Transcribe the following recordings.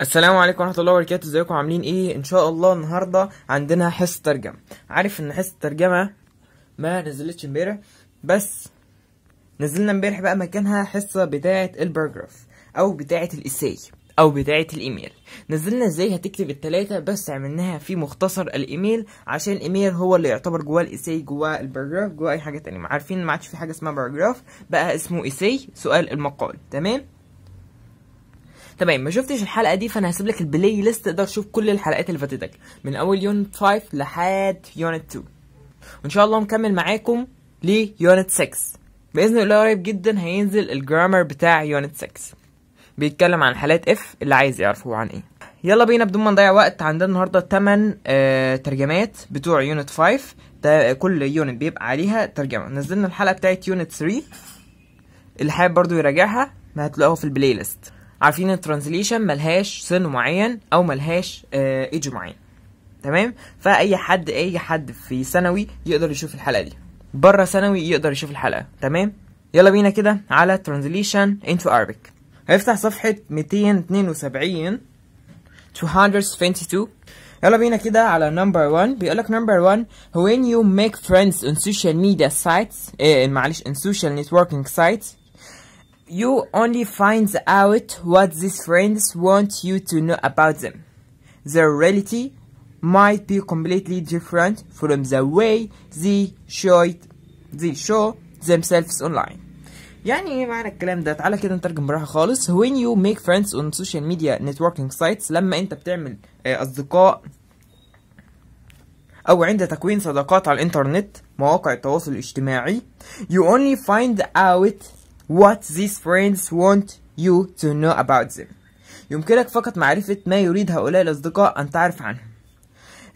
السلام عليكم ورحمه الله وبركاته ازيكم عاملين ايه ان شاء الله النهارده عندنا حصه ترجمه عارف ان حصه الترجمه ما نزلتش امبارح بس نزلنا امبارح بقى مكانها حصه بتاعه الباراجراف او بتاعه الاساي او بتاعه الايميل نزلنا ازاي هتكتب التلاتة بس عملناها في مختصر الايميل عشان الايميل هو اللي يعتبر جواه الاساي جواه الباراجراف جواه اي حاجه تانية عارفين ما عادش في حاجه اسمها باراجراف بقى اسمه اساي سؤال المقال تمام تمام ما شفتش الحلقه دي فانا هسيب لك البلاي ليست تقدر تشوف كل الحلقات اللي فاتتك من اول يونت 5 لحد يونت 2 وان شاء الله مكمل معاكم ليونت 6 باذن الله قريب جدا هينزل الجرامر بتاع يونت 6 بيتكلم عن حالات اف اللي عايز يعرفه عن ايه يلا بينا بدون ما نضيع وقت عندنا النهارده 8 آه ترجمات بتوع يونت 5 ده كل يونت بيبقى عليها ترجمه نزلنا الحلقه بتاعت يونت 3 اللي حابب برضو يراجعها ما هتلاقوها في البلاي ليست عارفين الترانزليشن ملهاش سن معين او ملهاش ايدج آه، معين تمام فاي حد اي حد في ثانوي يقدر يشوف الحلقه دي بره ثانوي يقدر يشوف الحلقه تمام يلا بينا كده على ترانزليشن انتو Arabic هيفتح صفحة 272 222 يلا بينا كده على نمبر 1 بيقول لك نمبر 1 when you make friends on social media sites آه، معلش on social networking sites you only find out what these friends want you to know about them. Their reality might be completely different from the way they show, it, they show themselves online. يعني ايه معنى الكلام ده؟ تعالى كده نترجم براحة خالص. When you make friends on social media networking sites لما انت بتعمل اصدقاء أو عند تكوين صداقات على الإنترنت مواقع التواصل الاجتماعي you only find out what these friends want you to know about them يمكنك فقط معرفة ما يريد هؤلاء الأصدقاء أن تعرف عنهم.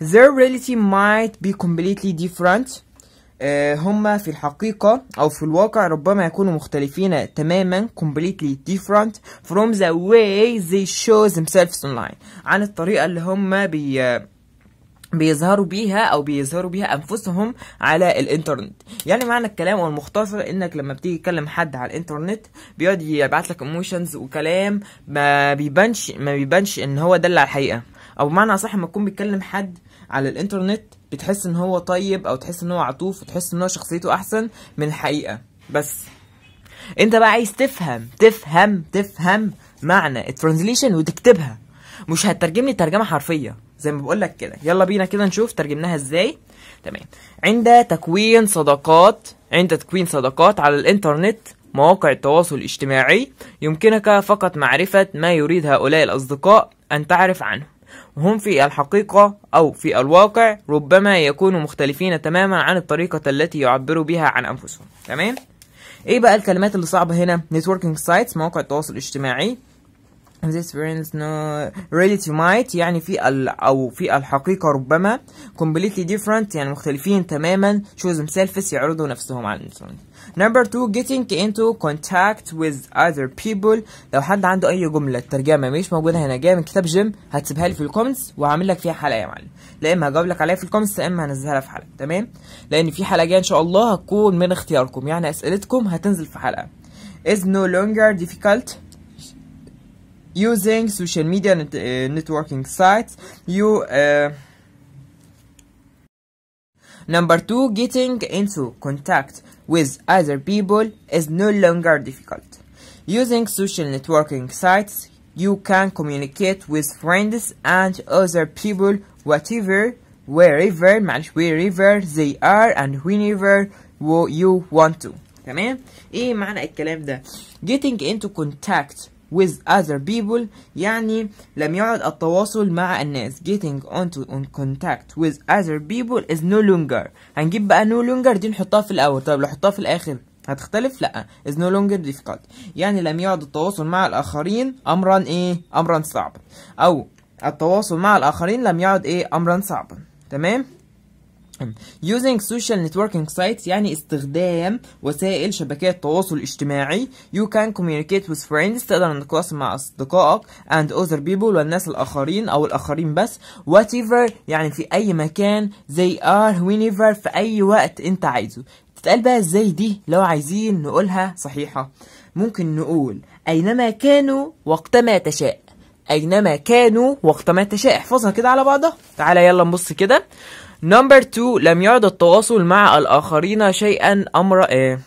their reality might be completely different أه هما في الحقيقة أو في الواقع ربما يكونوا مختلفين تماما completely different from the way they show themselves online عن الطريقة اللي هما بي بيظهروا بيها او بيظهروا بيها انفسهم على الانترنت يعني معنى الكلام والمختصر انك لما بتيجي تكلم حد على الانترنت بيقعد يبعت لك ايموشنز وكلام ما بيبانش ما بيبانش ان هو ده اللي على الحقيقه او بمعنى اصح لما تكون بتكلم حد على الانترنت بتحس ان هو طيب او تحس ان هو عطوف وتحس ان هو شخصيته احسن من الحقيقه بس انت بقى عايز تفهم تفهم تفهم معنى الترانزليشن وتكتبها مش هترجم لي ترجمه حرفيه زي ما بقول لك كده يلا بينا كده نشوف ترجمناها ازاي تمام عند تكوين صداقات عند تكوين صداقات على الانترنت مواقع التواصل الاجتماعي يمكنك فقط معرفة ما يريد هؤلاء الأصدقاء أن تعرف عنه وهم في الحقيقة أو في الواقع ربما يكونوا مختلفين تماما عن الطريقة التي يعبروا بها عن أنفسهم تمام؟ إيه بقى الكلمات اللي صعبة هنا؟ networking sites مواقع التواصل الاجتماعي this brings no uh, might يعني في ال او في الحقيقة ربما completely different يعني مختلفين تماما shows themselves يعرضوا نفسهم على الانترنت number two getting into contact with other people لو حد عنده اي جملة ترجمة مش موجودة هنا جاية من كتاب جيم هتسيبها لي في الكومنتس وهعمل لك فيها حلقة يا معلم لا اما هجاوب لك عليها في الكومنتس يا اما هنزلها في حلقة تمام لان في حلقة جاية ان شاء الله هتكون من اختياركم يعني اسئلتكم هتنزل في حلقة is no longer difficult using social media net, uh, networking sites you uh, number two getting into contact with other people is no longer difficult using social networking sites you can communicate with friends and other people whatever wherever wherever they are and whenever you want to تمام ايه معنى الكلام ده getting into contact with other people يعني لم يعد التواصل مع الناس getting onto on contact with other people is no longer هنجيب بقى no longer دي نحطها في الأول طب لو حطها في الآخر هتختلف لا is no longer difficult يعني لم يعد التواصل مع الآخرين أمرا إيه أمرا صعبا أو التواصل مع الآخرين لم يعد إيه أمرا صعبا تمام Using social networking sites يعني استخدام وسائل شبكات تواصل اجتماعي You can communicate with friends تقدر انك تتواصل مع اصدقائك and other people والناس الاخرين او الاخرين بس whatever يعني في اي مكان they are whenever في اي وقت انت عايزه تتقال بقى ازاي دي لو عايزين نقولها صحيحة ممكن نقول اينما كانوا وقتما تشاء اينما كانوا وقتما تشاء احفظها كده على بعضها تعالى يلا نبص كده نمبر 2 لم يعد التواصل مع الآخرين شيئا أمر إيه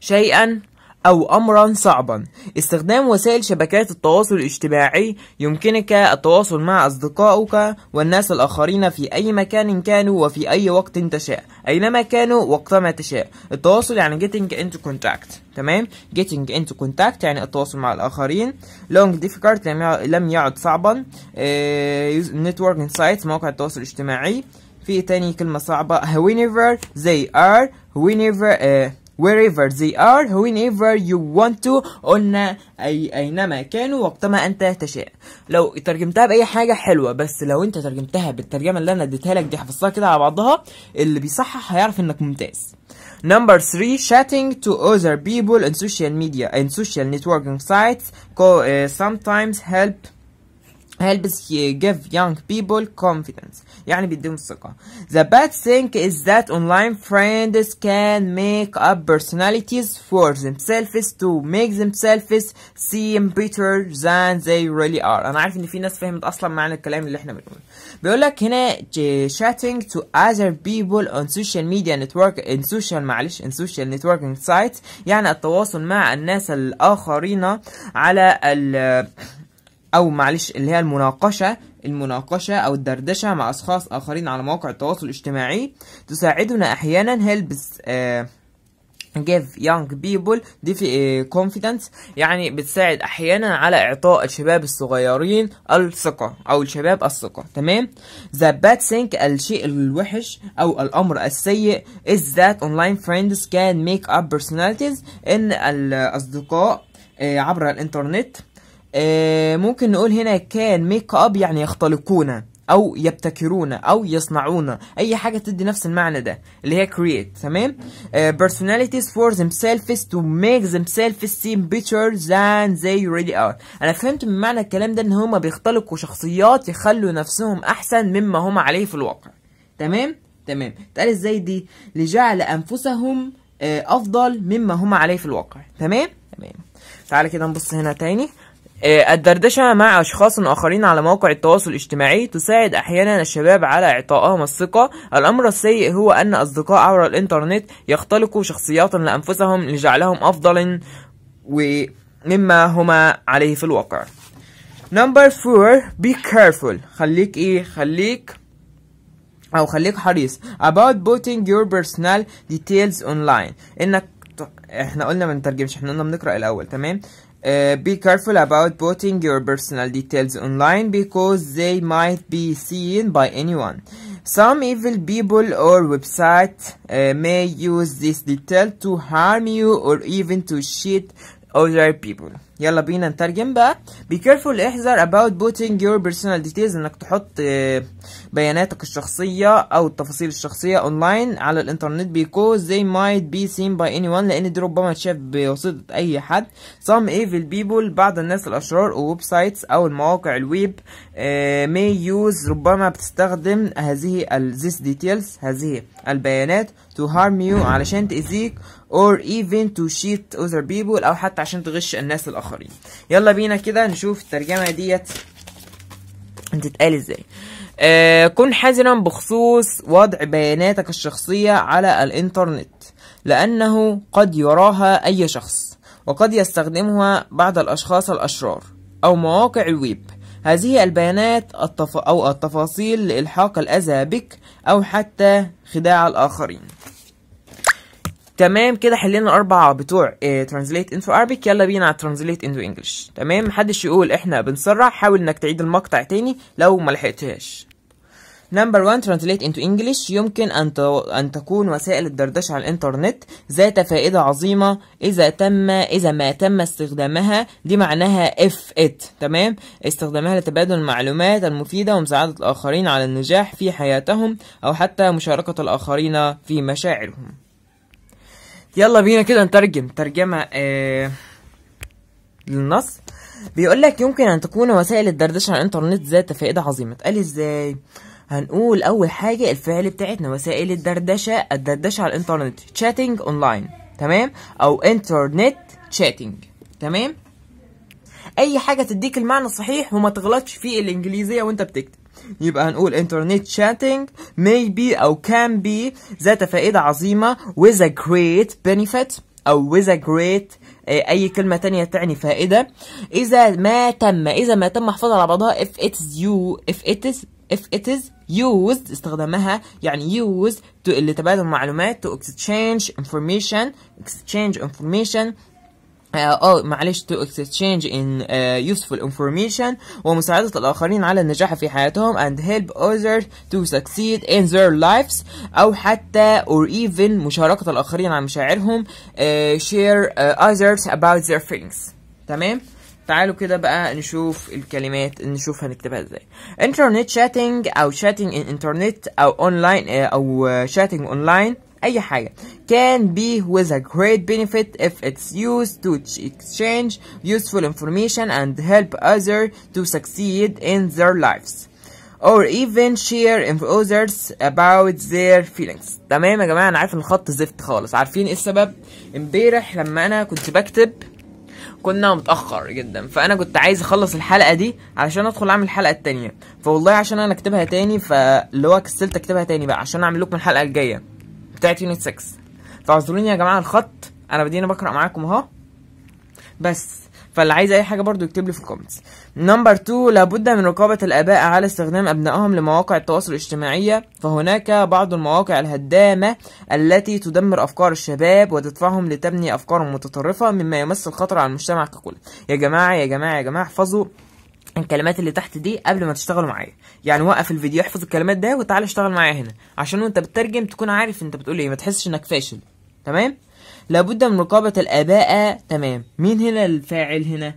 شيئا أو أمرا صعبا استخدام وسائل شبكات التواصل الاجتماعي يمكنك التواصل مع أصدقائك والناس الآخرين في أي مكان كانوا وفي أي وقت تشاء أينما كانوا وقتما تشاء التواصل يعني getting into contact تمام getting into contact يعني التواصل مع الآخرين long difficult لم يعد صعبا آه، networking sites مواقع التواصل الاجتماعي في تاني كلمة صعبة whenever they are whenever uh, آه، wherever they are whenever you want to قلنا أي أينما كانوا وقتما أنت تشاء لو ترجمتها بأي حاجة حلوة بس لو أنت ترجمتها بالترجمة اللي أنا اديتها لك دي حفظتها كده على بعضها اللي بيصحح هيعرف إنك ممتاز Number three, chatting to other people in social media and social networking sites eh، sometimes help helps give young people confidence يعني بيديهم الثقة the bad thing is that online friends can make up personalities for themselves to make themselves seem better than they really are أنا عارف إن في ناس فهمت أصلا معنى الكلام اللي إحنا بنقوله بيقول لك هنا chatting to other people on social media network in social معلش in social networking sites يعني التواصل مع الناس الآخرين على ال او معلش اللي هي المناقشه المناقشه او الدردشه مع اشخاص اخرين على مواقع التواصل الاجتماعي تساعدنا احيانا helps آه، give young people آه، confidence يعني بتساعد احيانا على اعطاء الشباب الصغيرين الثقة او الشباب الثقة تمام the bad thing الشيء الوحش او الامر السيء is that online friends can make up personalities ان الاصدقاء آه، عبر الانترنت آه، ممكن نقول هنا كان ميك اب يعني يختلقون او يبتكرون او يصنعون اي حاجه تدي نفس المعنى ده اللي هي create تمام آه، personalities for themselves to make themselves seem better than they really are انا فهمت من معنى الكلام ده ان هما بيختلقوا شخصيات يخلوا نفسهم احسن مما هما عليه في الواقع تمام تمام تقال ازاي دي لجعل انفسهم آه، افضل مما هما عليه في الواقع تمام تمام تعالى كده نبص هنا تاني آه، الدردشة مع أشخاص آخرين على مواقع التواصل الاجتماعي تساعد أحيانا الشباب على إعطائهم الثقة الأمر السيء هو أن أصدقاء عبر الإنترنت يختلقوا شخصيات لأنفسهم لجعلهم أفضل مما هما عليه في الواقع نمبر فور be careful خليك إيه خليك أو خليك حريص about putting your personal details online إنك احنا قلنا ما نترجمش احنا قلنا بنقرا الاول تمام Uh, be careful about putting your personal details online because they might be seen by anyone. Some evil people or websites uh, may use this detail to harm you or even to cheat other people. يلا بينا نترجم بقى be careful احذر about putting your personal details انك تحط آه، بياناتك الشخصية او التفاصيل الشخصية اونلاين على الانترنت because they might be seen by anyone لان دي ربما تشاف بواسطة اي حد some evil people بعض الناس الاشرار ويب سايتس او المواقع الويب آه، may use ربما بتستخدم هذه الزيس ديتيلز هذه البيانات to harm you علشان تأذيك or even to cheat other people او حتى عشان تغش الناس الاخرين الآخرين يلا بينا كده نشوف الترجمة ديت بتتقال ازاي آه كن حذرا بخصوص وضع بياناتك الشخصية على الإنترنت لأنه قد يراها أي شخص وقد يستخدمها بعض الأشخاص الأشرار أو مواقع الويب هذه البيانات التف... أو التفاصيل لإلحاق الأذى بك أو حتى خداع الآخرين تمام كده حلينا الاربعه بتوع ترانزليت انتو عربي يلا بينا على ترانزليت انتو انجلش تمام محدش يقول احنا بنسرع حاول انك تعيد المقطع تاني لو ما لحقتهاش نمبر 1 ترانزليت انتو انجلش يمكن ان ان تكون وسائل الدردشه على الانترنت ذات فائده عظيمه اذا تم اذا ما تم استخدامها دي معناها اف ات تمام استخدامها لتبادل المعلومات المفيده ومساعده الاخرين على النجاح في حياتهم او حتى مشاركه الاخرين في مشاعرهم يلا بينا كده نترجم ترجمة آه، للنص بيقول لك يمكن أن تكون وسائل الدردشة على الإنترنت ذات فائدة عظيمة قال إزاي؟ هنقول أول حاجة الفعل بتاعتنا وسائل الدردشة الدردشة على الإنترنت chatting online تمام أو إنترنت chatting تمام أي حاجة تديك المعنى الصحيح وما تغلطش في الإنجليزية وأنت بتكتب يبقى هنقول انترنت chatting may be أو can be ذات فائدة عظيمة with a great benefit أو with a great أي كلمة تانية تعني فائدة إذا ما تم إذا ما تم حفاظها على بعضها if it is you if it is if it is used استخدامها يعني used لتبادل معلومات to exchange information exchange information او معلش to exchange in uh, useful information ومساعدة الآخرين على النجاح في حياتهم and help others to succeed in their lives أو حتى or even مشاركة الآخرين عن مشاعرهم uh, share uh, others about their things تمام؟ تعالوا كده بقى نشوف الكلمات نشوف هنكتبها ازاي internet chatting او chatting in internet او online او chatting online اي حاجه can be with a great benefit if it's used to exchange useful information and help others to succeed in their lives or even share in others about their feelings تمام يا جماعه انا عارف ان الخط زفت خالص عارفين ايه السبب امبارح لما انا كنت بكتب كنا متاخر جدا فانا كنت عايز اخلص الحلقه دي علشان ادخل اعمل الحلقه التانية فوالله عشان انا اكتبها تاني فاللي هو كسلت اكتبها تاني بقى عشان اعمل لكم الحلقه الجايه بتاعت يونت 6 فاعذروني يا جماعه الخط انا بدينا بقرا معاكم اهو بس فاللي عايز اي حاجه برضو يكتب لي في الكومنتس نمبر 2 لابد من رقابه الاباء على استخدام ابنائهم لمواقع التواصل الاجتماعي فهناك بعض المواقع الهدامه التي تدمر افكار الشباب وتدفعهم لتبني افكار متطرفه مما يمثل خطر على المجتمع ككل يا جماعه يا جماعه يا جماعه احفظوا الكلمات اللي تحت دي قبل ما تشتغلوا معايا يعني وقف الفيديو احفظ الكلمات ده وتعالى اشتغل معايا هنا عشان وانت بتترجم تكون عارف انت بتقول ايه ما تحسش انك فاشل تمام لابد من رقابة الآباء تمام مين هنا الفاعل هنا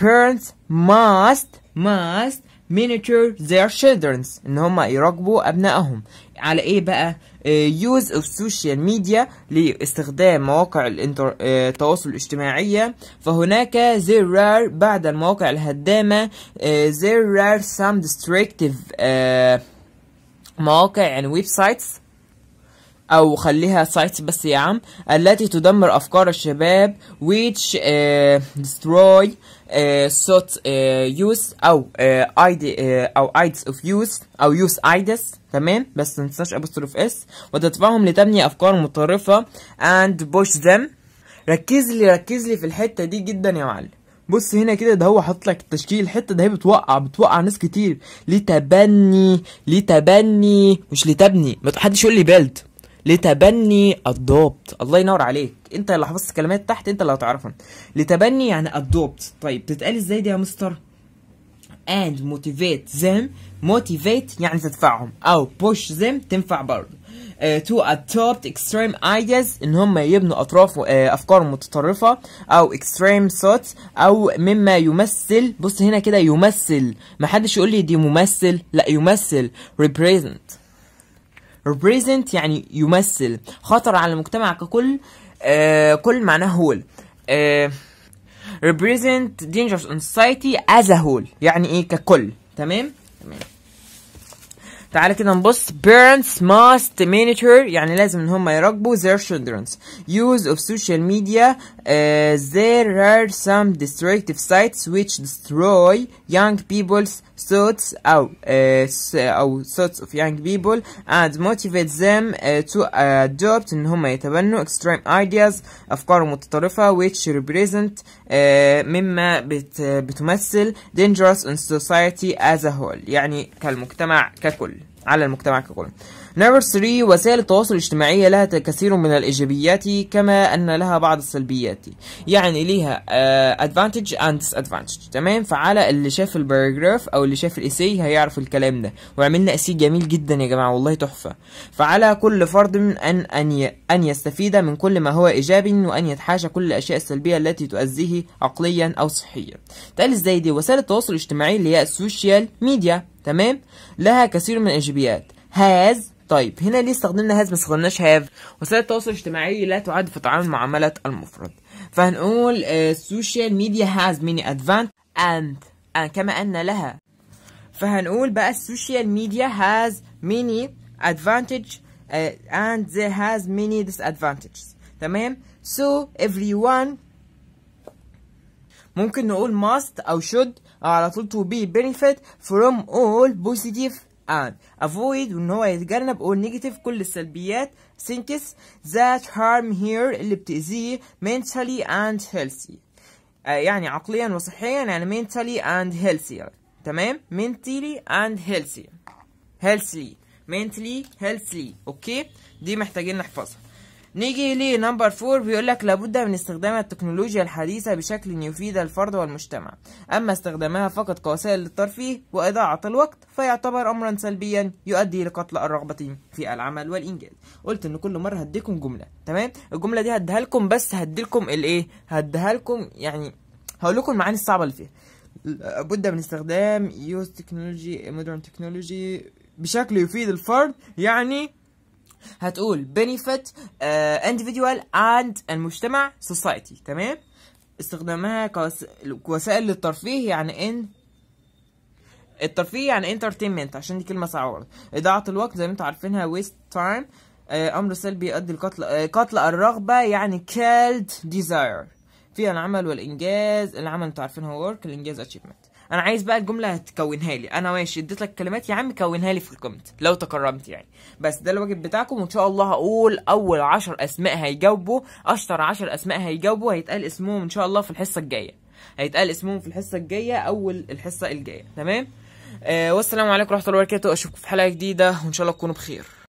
parents must must monitor their children ان هم يراقبوا أبنائهم على ايه بقى يوز اوف سوشيال ميديا لاستخدام مواقع آه، التواصل الاجتماعي فهناك there are بعد المواقع الهدامة آه، there are some destructive آه، مواقع and يعني websites او خليها سايتس بس يا عم التي تدمر افكار الشباب which uh, destroy uh, youth uh, use او uh, uh, او ides of use او use ides تمام بس تنساش apostrophe اس وتدفعهم لتبني افكار متطرفه and push them ركز لي ركز لي في الحته دي جدا يا معلم بص هنا كده ده هو حاطط لك التشكيل الحته ده هي بتوقع بتوقع ناس كتير لتبني لتبني مش لتبني ما حدش يقول لي بيلد لتبني الضبط الله ينور عليك انت اللي حفظت الكلمات تحت انت اللي هتعرفها لتبني يعني الضبط طيب تتقال ازاي دي يا مستر and motivate them motivate يعني تدفعهم او push them تنفع برضه تو آه، adopt extreme ideas ان هم يبنوا اطراف آه، افكار متطرفه او extreme thoughts او مما يمثل بص هنا كده يمثل ما حدش يقول لي دي ممثل لا يمثل represent represent يعني يمثل خطر على المجتمع ككل آه كل معناه هول آه represent dangerous on society as a whole يعني ايه ككل تمام تمام تعالى كده نبص parents must monitor يعني لازم ان هم يراقبوا their children use of social media uh, there are some destructive sites which destroy young people's thoughts أو uh, أو thoughts of young people and motivate them uh, to adopt إن هم يتبنوا extreme ideas أفكار متطرفة which represent uh, مما بت uh, بتمثل dangerous in society as a whole يعني كالمجتمع ككل على المجتمع ككل نمبر 3 وسائل التواصل الاجتماعي لها كثير من الإيجابيات كما أن لها بعض السلبيات يعني ليها ادفانتج اند ديس ادفانتج تمام فعلى اللي شاف الباراجراف أو اللي شاف الإيسي هيعرف الكلام ده وعملنا إيسي جميل جدا يا جماعة والله تحفة فعلى كل فرد من أن أن أن يستفيد من كل ما هو إيجابي وأن يتحاشى كل الأشياء السلبية التي تؤذيه عقليا أو صحيا تقال إزاي دي وسائل التواصل الاجتماعي اللي هي السوشيال ميديا تمام لها كثير من الإيجابيات هاز طيب هنا ليه استخدمنا هاز ما استخدمناش هاف وسائل التواصل الاجتماعي لا تعد في تعامل معاملة المفرد فهنقول السوشيال ميديا هاز many ادفانت and آه، كما أن لها فهنقول بقى السوشيال ميديا has many ادفانتج اند آه، and هاز has many disadvantages تمام so everyone ممكن نقول must أو should أو على طول to be benefit from all positive and avoid وان هو يتجنب all negative كل السلبيات things that harm here اللي بتأذيه mentally and healthy يعني عقليا وصحيا يعني mentally and healthy تمام mentally and healthy healthy mentally healthy اوكي دي محتاجين نحفظها نيجي لنمبر فور بيقول لك لابد من استخدام التكنولوجيا الحديثة بشكل يفيد الفرد والمجتمع أما استخدامها فقط كوسائل للترفيه وإضاعة الوقت فيعتبر أمرا سلبيا يؤدي لقتل الرغبة في العمل والإنجاز قلت إن كل مرة هديكم جملة تمام الجملة دي هديها لكم بس لكم الإيه هديها لكم يعني هقول لكم المعاني الصعبة اللي فيها لابد من استخدام يوز تكنولوجي مودرن تكنولوجي بشكل يفيد الفرد يعني هتقول benefit uh, individual and المجتمع society تمام استخدامها كوسائل للترفيه يعني ان الترفيه يعني entertainment عشان دي كلمه صعبه اضاعه الوقت زي ما انتوا عارفينها waste time آه، امر سلبي يؤدي لقتل آه، قتل الرغبه يعني killed desire في العمل والانجاز العمل انتوا عارفينها work الانجاز achievement انا عايز بقى الجمله تكونها لي انا ماشي اديت لك كلمات يا عم كونها لي في الكومنت لو تكرمت يعني بس ده الواجب بتاعكم وان شاء الله هقول اول 10 اسماء هيجاوبوا اشطر 10 اسماء هيجاوبوا هيتقال اسمهم ان شاء الله في الحصه الجايه هيتقال اسمهم في الحصه الجايه اول الحصه الجايه تمام آه والسلام عليكم ورحمه الله وبركاته اشوفكم في حلقه جديده وان شاء الله تكونوا بخير